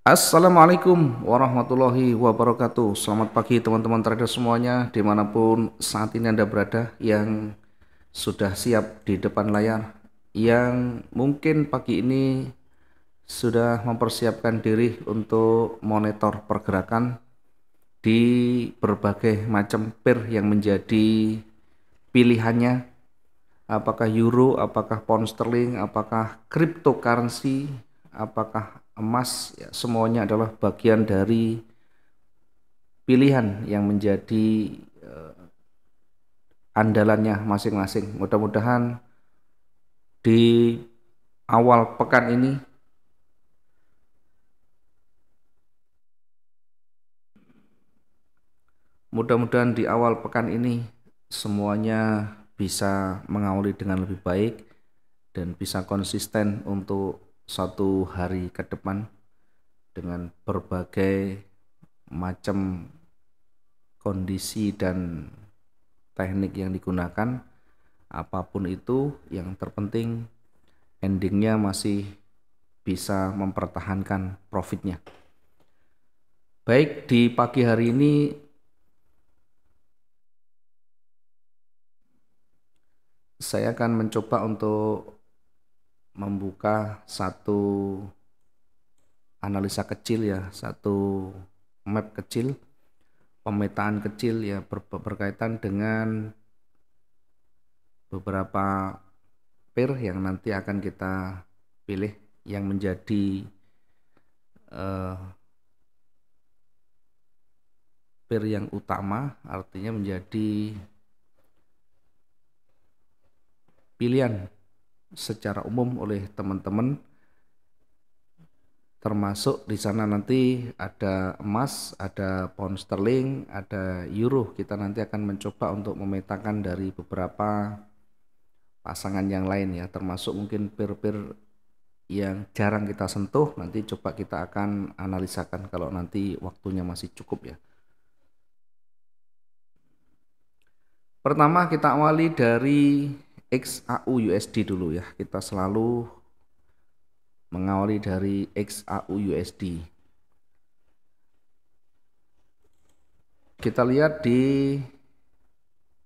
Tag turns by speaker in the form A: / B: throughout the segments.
A: Assalamualaikum warahmatullahi wabarakatuh Selamat pagi teman-teman trader semuanya Dimanapun saat ini Anda berada Yang sudah siap di depan layar Yang mungkin pagi ini Sudah mempersiapkan diri untuk monitor pergerakan Di berbagai macam pair yang menjadi pilihannya Apakah euro, apakah pound sterling, apakah cryptocurrency apakah emas ya, semuanya adalah bagian dari pilihan yang menjadi uh, andalannya masing-masing. Mudah-mudahan di awal pekan ini Mudah-mudahan di awal pekan ini semuanya bisa mengawali dengan lebih baik dan bisa konsisten untuk satu hari ke depan dengan berbagai macam kondisi dan teknik yang digunakan apapun itu yang terpenting endingnya masih bisa mempertahankan profitnya baik di pagi hari ini saya akan mencoba untuk membuka satu analisa kecil ya, satu map kecil, pemetaan kecil ya ber berkaitan dengan beberapa pair yang nanti akan kita pilih yang menjadi uh, eh, pair yang utama artinya menjadi pilihan secara umum oleh teman-teman termasuk di sana nanti ada emas, ada pound sterling, ada euro. Kita nanti akan mencoba untuk memetakan dari beberapa pasangan yang lain ya, termasuk mungkin pir-pir yang jarang kita sentuh. Nanti coba kita akan analisakan kalau nanti waktunya masih cukup ya. Pertama kita awali dari XAU USD dulu ya. Kita selalu mengawali dari XAU USD. Kita lihat di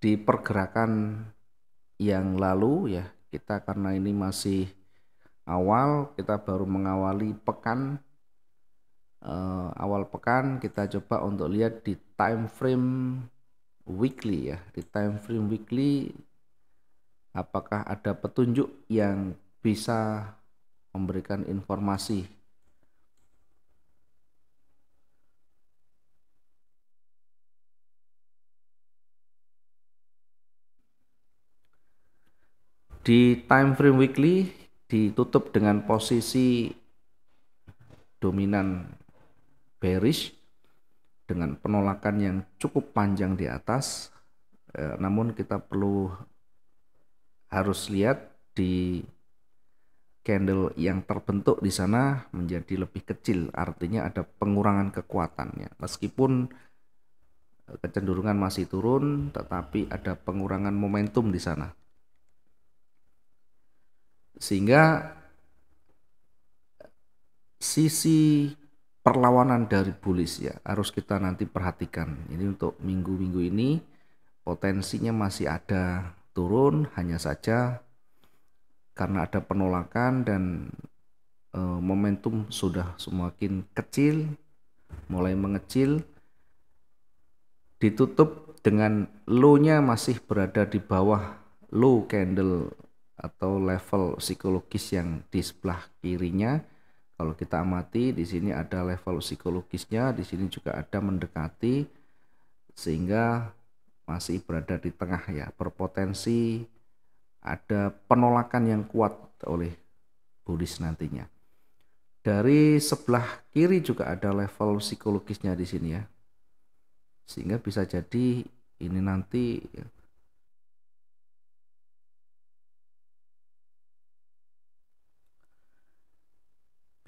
A: di pergerakan yang lalu ya. Kita karena ini masih awal, kita baru mengawali pekan eh, awal pekan kita coba untuk lihat di time frame weekly ya. Di time frame weekly apakah ada petunjuk yang bisa memberikan informasi di time frame weekly ditutup dengan posisi dominan bearish dengan penolakan yang cukup panjang di atas eh, namun kita perlu harus lihat di candle yang terbentuk di sana menjadi lebih kecil, artinya ada pengurangan kekuatannya. Meskipun eh, kecenderungan masih turun, tetapi ada pengurangan momentum di sana. Sehingga sisi perlawanan dari bullish ya harus kita nanti perhatikan. Ini untuk minggu-minggu ini potensinya masih ada turun hanya saja karena ada penolakan dan e, momentum sudah semakin kecil mulai mengecil ditutup dengan low-nya masih berada di bawah low candle atau level psikologis yang di sebelah kirinya kalau kita amati di sini ada level psikologisnya di sini juga ada mendekati sehingga masih berada di tengah ya berpotensi ada penolakan yang kuat oleh Buddhis nantinya dari sebelah kiri juga ada level psikologisnya di sini ya sehingga bisa jadi ini nanti ya.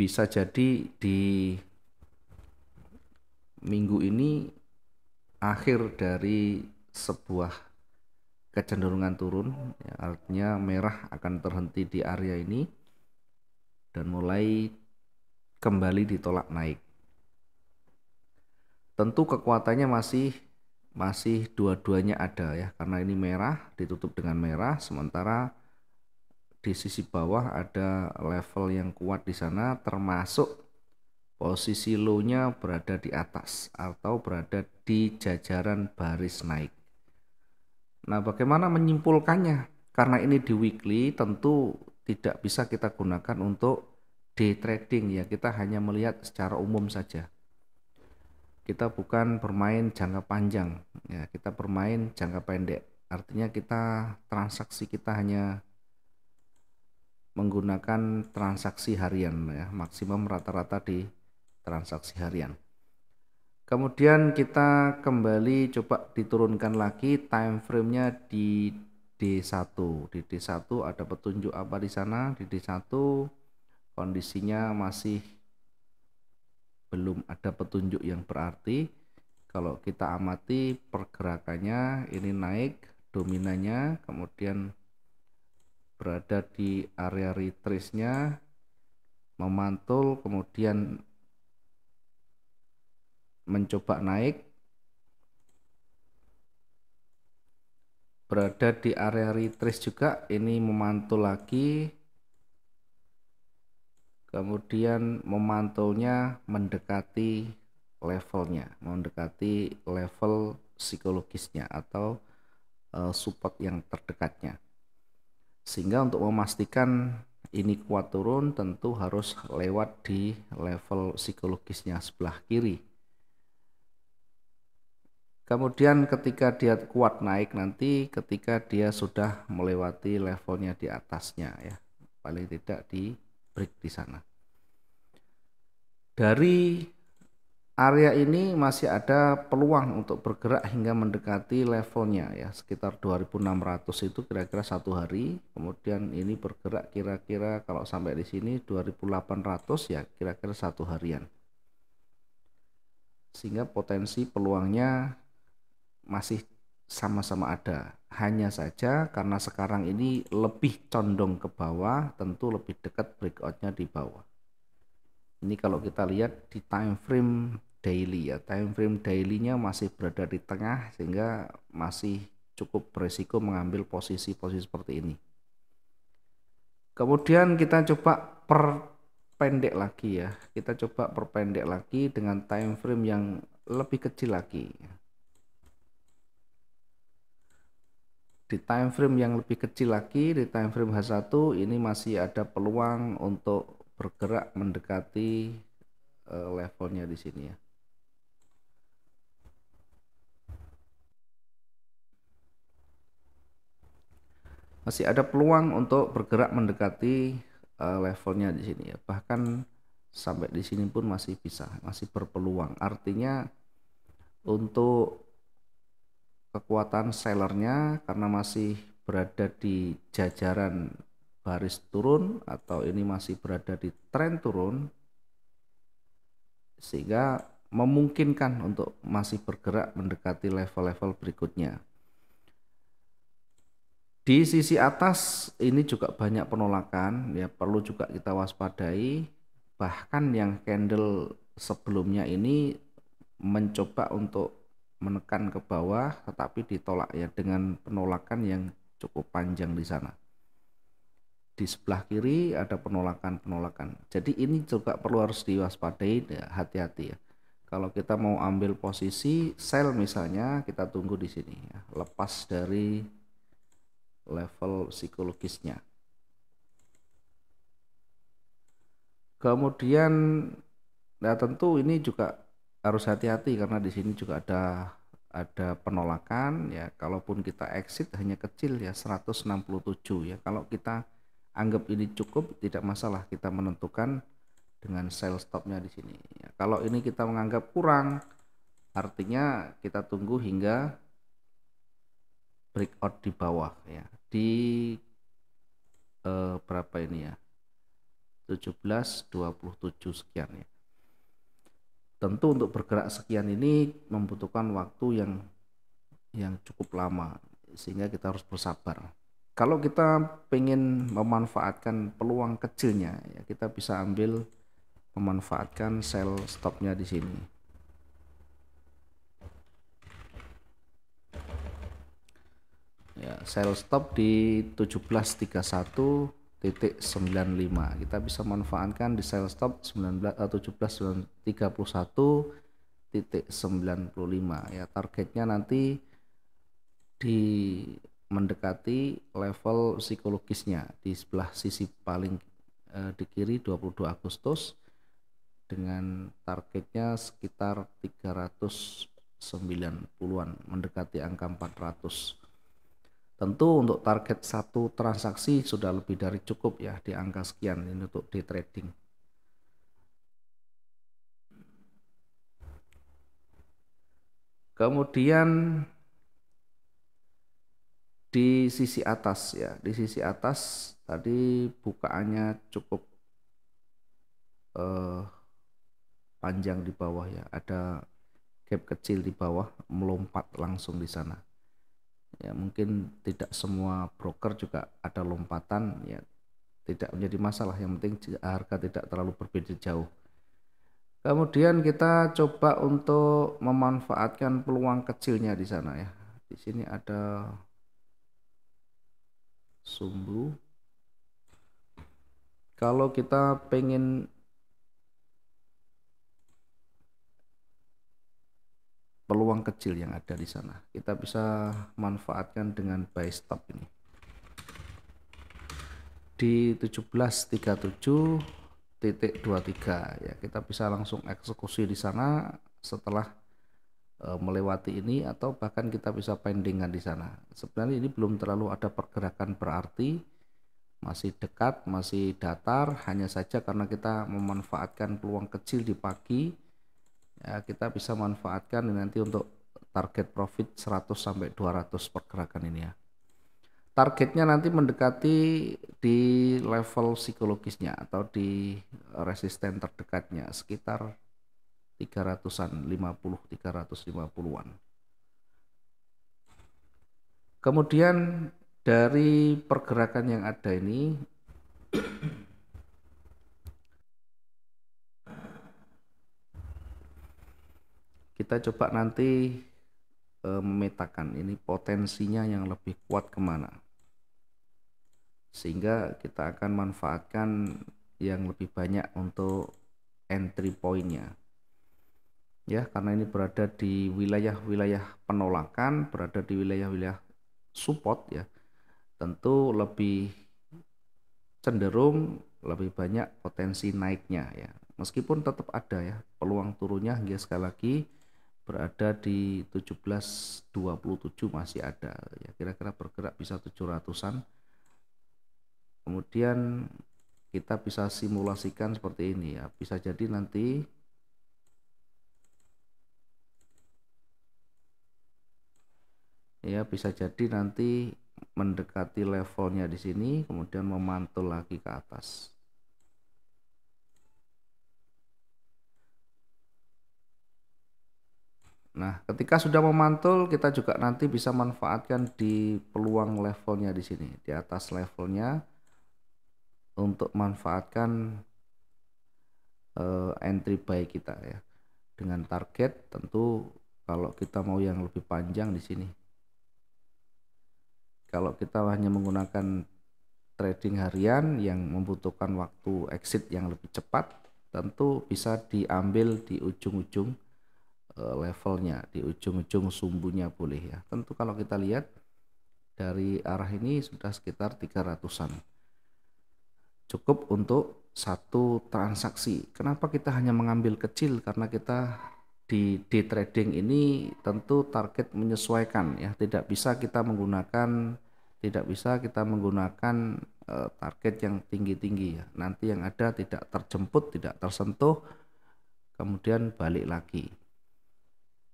A: bisa jadi di minggu ini akhir dari sebuah kecenderungan turun ya, artinya merah akan terhenti di area ini dan mulai kembali ditolak naik tentu kekuatannya masih masih dua-duanya ada ya karena ini merah ditutup dengan merah sementara di sisi bawah ada level yang kuat di sana termasuk posisi low-nya berada di atas atau berada di jajaran baris naik Nah, bagaimana menyimpulkannya? Karena ini di weekly tentu tidak bisa kita gunakan untuk day trading ya. Kita hanya melihat secara umum saja. Kita bukan bermain jangka panjang ya, kita bermain jangka pendek. Artinya kita transaksi kita hanya menggunakan transaksi harian ya, maksimum rata-rata di transaksi harian. Kemudian kita kembali coba diturunkan lagi time frame-nya di D1. Di D1 ada petunjuk apa di sana? Di D1 kondisinya masih belum ada petunjuk yang berarti. Kalau kita amati pergerakannya ini naik dominannya kemudian berada di area retrace-nya memantul kemudian mencoba naik berada di area retrace juga ini memantul lagi kemudian memantulnya mendekati levelnya mendekati level psikologisnya atau eh, support yang terdekatnya sehingga untuk memastikan ini kuat turun tentu harus lewat di level psikologisnya sebelah kiri Kemudian ketika dia kuat naik nanti ketika dia sudah melewati levelnya di atasnya ya. Paling tidak di break di sana. Dari area ini masih ada peluang untuk bergerak hingga mendekati levelnya ya sekitar 2600 itu kira-kira satu hari kemudian ini bergerak kira-kira kalau sampai di sini 2800 ya kira-kira satu harian sehingga potensi peluangnya masih sama-sama ada. Hanya saja karena sekarang ini lebih condong ke bawah, tentu lebih dekat breakoutnya di bawah. Ini kalau kita lihat di time frame daily ya, time frame dailynya masih berada di tengah sehingga masih cukup beresiko mengambil posisi-posisi seperti ini. Kemudian kita coba perpendek lagi ya, kita coba perpendek lagi dengan time frame yang lebih kecil lagi di time frame yang lebih kecil lagi di time frame H1 ini masih ada peluang untuk bergerak mendekati uh, levelnya di sini ya. Masih ada peluang untuk bergerak mendekati uh, levelnya di sini ya. Bahkan sampai di sini pun masih bisa, masih berpeluang. Artinya untuk kekuatan sellernya karena masih berada di jajaran baris turun atau ini masih berada di tren turun sehingga memungkinkan untuk masih bergerak mendekati level-level berikutnya. Di sisi atas ini juga banyak penolakan ya perlu juga kita waspadai bahkan yang candle sebelumnya ini mencoba untuk menekan ke bawah tetapi ditolak ya dengan penolakan yang cukup panjang di sana. Di sebelah kiri ada penolakan-penolakan. Jadi ini juga perlu harus diwaspadai, ya, hati-hati ya. Kalau kita mau ambil posisi sell misalnya kita tunggu di sini ya, lepas dari level psikologisnya. Kemudian, nah tentu ini juga harus hati-hati karena di sini juga ada ada penolakan ya kalaupun kita exit hanya kecil ya 167 ya kalau kita anggap ini cukup tidak masalah kita menentukan dengan sell stopnya di sini ya, kalau ini kita menganggap kurang artinya kita tunggu hingga breakout di bawah ya di eh, berapa ini ya 1727 sekian ya tentu untuk bergerak sekian ini membutuhkan waktu yang yang cukup lama sehingga kita harus bersabar. Kalau kita ingin memanfaatkan peluang kecilnya, ya kita bisa ambil memanfaatkan sel stopnya di sini. Ya, sel stop di 1731 0,95 kita bisa manfaatkan di sell stop 19 17.31.95 eh, eh, ya targetnya nanti di mendekati level psikologisnya di sebelah sisi paling eh, di kiri 22 Agustus dengan targetnya sekitar 390-an mendekati angka 400 Tentu untuk target satu transaksi sudah lebih dari cukup ya di angka sekian ini untuk day trading. Kemudian di sisi atas ya, di sisi atas tadi bukaannya cukup eh, panjang di bawah ya, ada gap kecil di bawah melompat langsung di sana ya mungkin tidak semua broker juga ada lompatan ya tidak menjadi masalah yang penting harga tidak terlalu berbeda jauh kemudian kita coba untuk memanfaatkan peluang kecilnya di sana ya di sini ada sumbu kalau kita pengen peluang kecil yang ada di sana. Kita bisa manfaatkan dengan buy stop ini. Di 1737.23 ya, kita bisa langsung eksekusi di sana setelah e, melewati ini atau bahkan kita bisa pendingan di sana. Sebenarnya ini belum terlalu ada pergerakan berarti masih dekat, masih datar, hanya saja karena kita memanfaatkan peluang kecil di pagi ya, kita bisa manfaatkan nanti untuk target profit 100 sampai 200 pergerakan ini ya targetnya nanti mendekati di level psikologisnya atau di resisten terdekatnya sekitar 300-an 50 350-an kemudian dari pergerakan yang ada ini kita coba nanti e, memetakan ini potensinya yang lebih kuat kemana sehingga kita akan manfaatkan yang lebih banyak untuk entry pointnya ya karena ini berada di wilayah-wilayah penolakan berada di wilayah-wilayah support ya tentu lebih cenderung lebih banyak potensi naiknya ya meskipun tetap ada ya peluang turunnya hingga sekali lagi berada di 1727 masih ada ya kira-kira bergerak bisa 700-an kemudian kita bisa simulasikan seperti ini ya bisa jadi nanti ya bisa jadi nanti mendekati levelnya di sini kemudian memantul lagi ke atas Nah, ketika sudah memantul, kita juga nanti bisa manfaatkan di peluang levelnya di sini, di atas levelnya untuk manfaatkan uh, entry buy kita ya. Dengan target tentu kalau kita mau yang lebih panjang di sini. Kalau kita hanya menggunakan trading harian yang membutuhkan waktu exit yang lebih cepat, tentu bisa diambil di ujung-ujung Eh, levelnya di ujung-ujung sumbunya boleh ya tentu kalau kita lihat dari arah ini sudah sekitar 300an cukup untuk satu transaksi kenapa kita hanya mengambil kecil karena kita di day trading ini tentu target menyesuaikan ya tidak bisa kita menggunakan tidak bisa kita menggunakan uh, target yang tinggi-tinggi ya nanti yang ada tidak terjemput tidak tersentuh kemudian balik lagi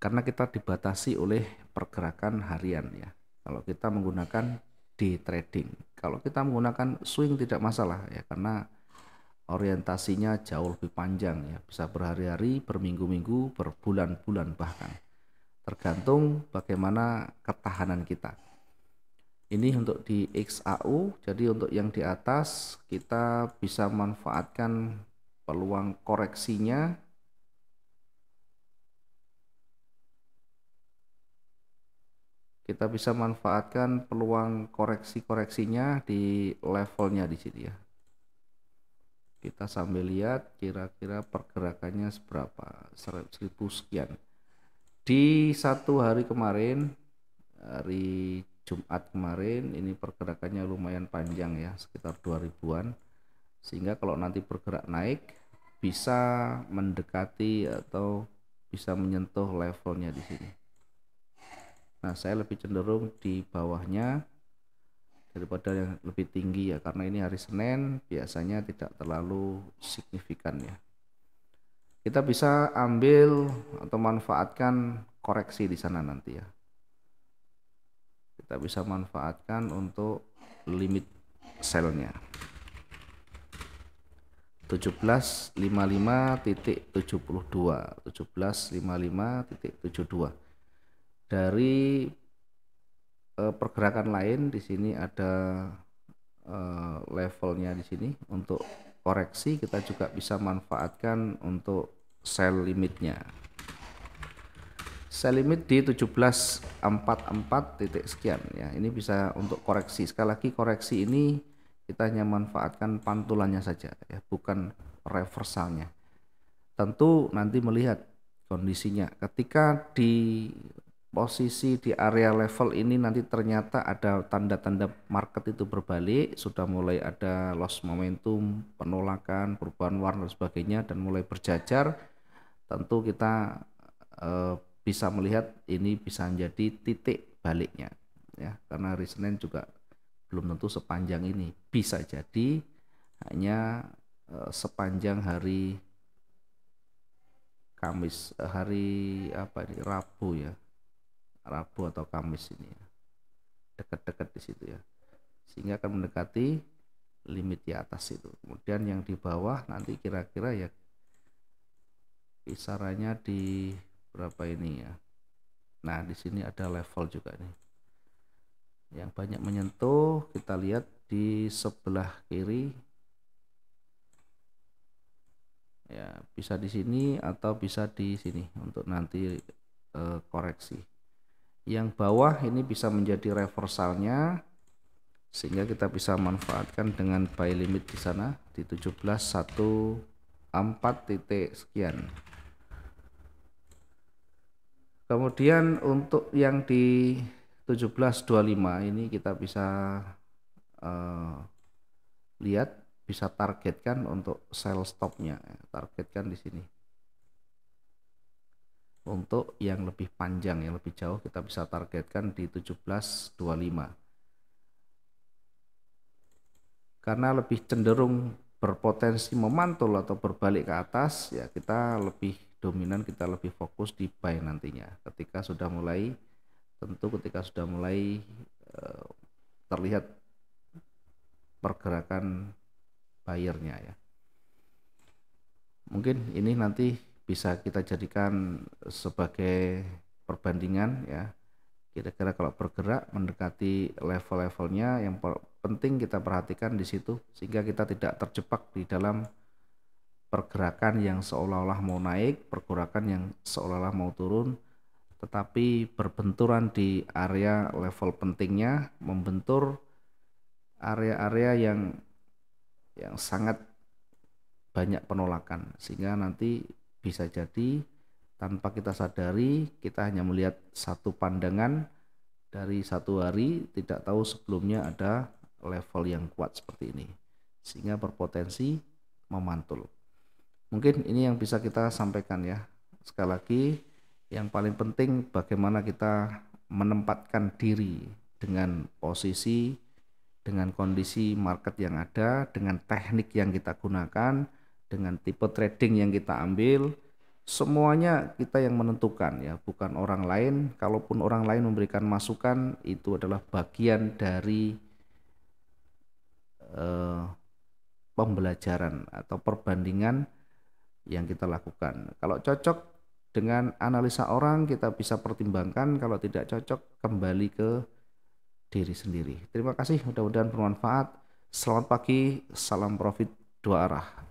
A: karena kita dibatasi oleh pergerakan harian ya. Kalau kita menggunakan di trading, kalau kita menggunakan swing tidak masalah ya karena orientasinya jauh lebih panjang ya, bisa berhari-hari, berminggu-minggu, berbulan-bulan bahkan. Tergantung bagaimana ketahanan kita. Ini untuk di XAU, jadi untuk yang di atas kita bisa manfaatkan peluang koreksinya kita bisa manfaatkan peluang koreksi-koreksinya di levelnya di sini ya. Kita sambil lihat kira-kira pergerakannya seberapa, 1000 sekian. Di satu hari kemarin, hari Jumat kemarin, ini pergerakannya lumayan panjang ya, sekitar dua ribuan Sehingga kalau nanti bergerak naik, bisa mendekati atau bisa menyentuh levelnya di sini Nah, saya lebih cenderung di bawahnya daripada yang lebih tinggi ya, karena ini hari Senin biasanya tidak terlalu signifikan ya. Kita bisa ambil atau manfaatkan koreksi di sana nanti ya. Kita bisa manfaatkan untuk limit selnya. 1755.72 1755.72 dari uh, pergerakan lain di sini ada uh, levelnya di sini untuk koreksi kita juga bisa manfaatkan untuk sell limitnya sell limit di 1744 titik sekian ya ini bisa untuk koreksi sekali lagi koreksi ini kita hanya manfaatkan pantulannya saja ya bukan reversalnya tentu nanti melihat kondisinya ketika di posisi di area level ini nanti ternyata ada tanda-tanda market itu berbalik, sudah mulai ada loss momentum, penolakan, perubahan warna dan sebagainya dan mulai berjajar, tentu kita e, bisa melihat ini bisa menjadi titik baliknya ya karena reasoning juga belum tentu sepanjang ini bisa jadi hanya e, sepanjang hari Kamis eh, hari apa ini Rabu ya Rabu atau Kamis ini ya. Dekat-dekat di situ ya. Sehingga akan mendekati limit di atas itu. Kemudian yang di bawah nanti kira-kira ya kisarannya di berapa ini ya. Nah, di sini ada level juga nih. Yang banyak menyentuh kita lihat di sebelah kiri ya bisa di sini atau bisa di sini untuk nanti e, koreksi yang bawah ini bisa menjadi reversalnya sehingga kita bisa manfaatkan dengan buy limit di sana di 17.14 titik sekian kemudian untuk yang di 17.25 ini kita bisa uh, lihat bisa targetkan untuk sell stopnya targetkan di sini untuk yang lebih panjang yang lebih jauh kita bisa targetkan di 1725 karena lebih cenderung berpotensi memantul atau berbalik ke atas ya kita lebih dominan kita lebih fokus di buy nantinya ketika sudah mulai tentu ketika sudah mulai eh, terlihat pergerakan bayarnya ya mungkin ini nanti bisa kita jadikan sebagai perbandingan ya kira-kira kalau bergerak mendekati level-levelnya yang penting kita perhatikan di situ sehingga kita tidak terjebak di dalam pergerakan yang seolah-olah mau naik, pergerakan yang seolah-olah mau turun tetapi berbenturan di area level pentingnya membentur area-area yang yang sangat banyak penolakan sehingga nanti bisa jadi tanpa kita sadari kita hanya melihat satu pandangan dari satu hari tidak tahu sebelumnya ada level yang kuat seperti ini sehingga berpotensi memantul mungkin ini yang bisa kita sampaikan ya sekali lagi yang paling penting bagaimana kita menempatkan diri dengan posisi dengan kondisi market yang ada dengan teknik yang kita gunakan dengan tipe trading yang kita ambil semuanya kita yang menentukan ya bukan orang lain kalaupun orang lain memberikan masukan itu adalah bagian dari uh, pembelajaran atau perbandingan yang kita lakukan kalau cocok dengan analisa orang kita bisa pertimbangkan kalau tidak cocok kembali ke diri sendiri terima kasih mudah-mudahan bermanfaat selamat pagi salam profit dua arah